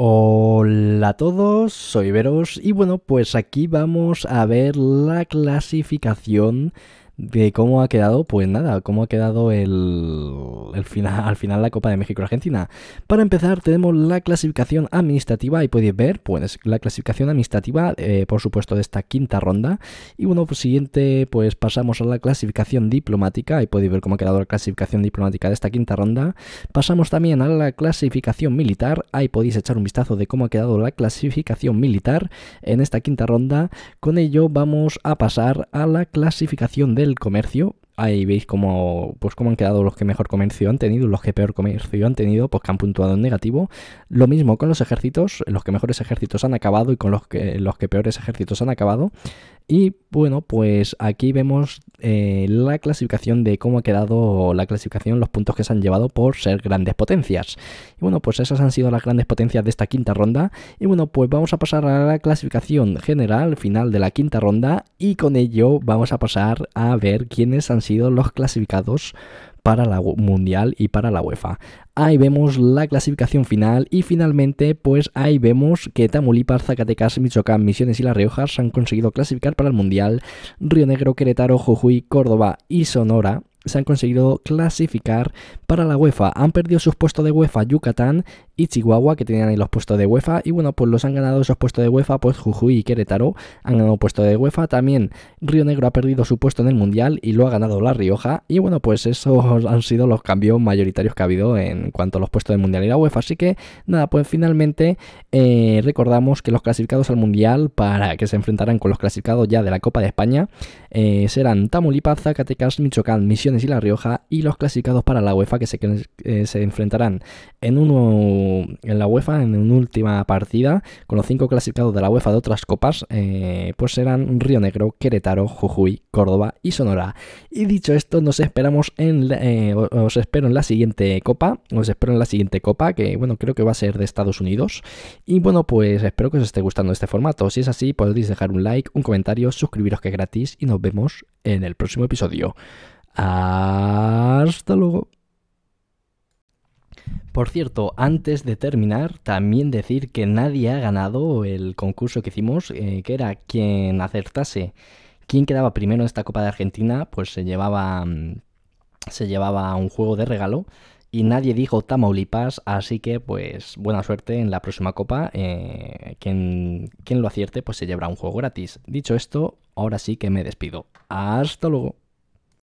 Hola a todos, soy Veros y bueno, pues aquí vamos a ver la clasificación de cómo ha quedado, pues nada, cómo ha quedado el, final, al final la Copa de México-Argentina. Para empezar, tenemos la clasificación administrativa y podéis ver, pues, la clasificación administrativa, eh, por supuesto, de esta quinta ronda. Y bueno, pues, siguiente, pues pasamos a la clasificación diplomática y podéis ver cómo ha quedado la clasificación diplomática de esta quinta ronda. Pasamos también a la clasificación militar, ahí podéis echar un vistazo de cómo ha quedado la clasificación militar en esta quinta ronda. Con ello vamos a pasar a la clasificación de comercio, ahí veis cómo, pues cómo han quedado los que mejor comercio han tenido, los que peor comercio han tenido, pues que han puntuado en negativo. Lo mismo con los ejércitos, los que mejores ejércitos han acabado y con los que, los que peores ejércitos han acabado. Y bueno, pues aquí vemos eh, la clasificación de cómo ha quedado la clasificación, los puntos que se han llevado por ser grandes potencias. Y bueno, pues esas han sido las grandes potencias de esta quinta ronda. Y bueno, pues vamos a pasar a la clasificación general final de la quinta ronda y con ello vamos a pasar a ver quiénes han sido los clasificados para la Mundial y para la UEFA. Ahí vemos la clasificación final y finalmente pues ahí vemos que Tamaulipas, Zacatecas, Michoacán, Misiones y La Rioja se han conseguido clasificar para el Mundial. Río Negro, Querétaro, Jujuy, Córdoba y Sonora se han conseguido clasificar para la UEFA. Han perdido sus puestos de UEFA Yucatán y Chihuahua, que tenían ahí los puestos de UEFA. Y bueno, pues los han ganado esos puestos de UEFA, pues Jujuy y Querétaro han ganado puestos de UEFA. También Río Negro ha perdido su puesto en el Mundial y lo ha ganado La Rioja. Y bueno, pues esos han sido los cambios mayoritarios que ha habido en cuanto a los puestos del Mundial y la UEFA. Así que nada, pues finalmente eh, recordamos que los clasificados al Mundial para que se enfrentaran con los clasificados ya de la Copa de España eh, serán Tamulipa, Zacatecas, Michoacán, Misión y La Rioja y los clasificados para la UEFA que se, eh, enfrentarán en, en la UEFA en una última partida con los cinco clasificados de la UEFA de otras copas eh, pues serán Río Negro, Querétaro, Jujuy, Córdoba y Sonora. Y dicho esto nos esperamos en eh, os espero en la siguiente copa, os espero en la siguiente copa que bueno creo que va a ser de Estados Unidos y bueno pues espero que os esté gustando este formato. Si es así podéis dejar un like, un comentario, suscribiros que es gratis y nos vemos en el próximo episodio. Hasta luego. Por cierto, antes de terminar, también decir que nadie ha ganado el concurso que hicimos, eh, que era quien acertase quien quedaba primero en esta Copa de Argentina, pues se llevaba, mm, se llevaba un juego de regalo y nadie dijo Tamaulipas, así que pues buena suerte en la próxima copa. Eh, quien, quien lo acierte pues se llevará un juego gratis. Dicho esto, ahora sí que me despido. Hasta luego.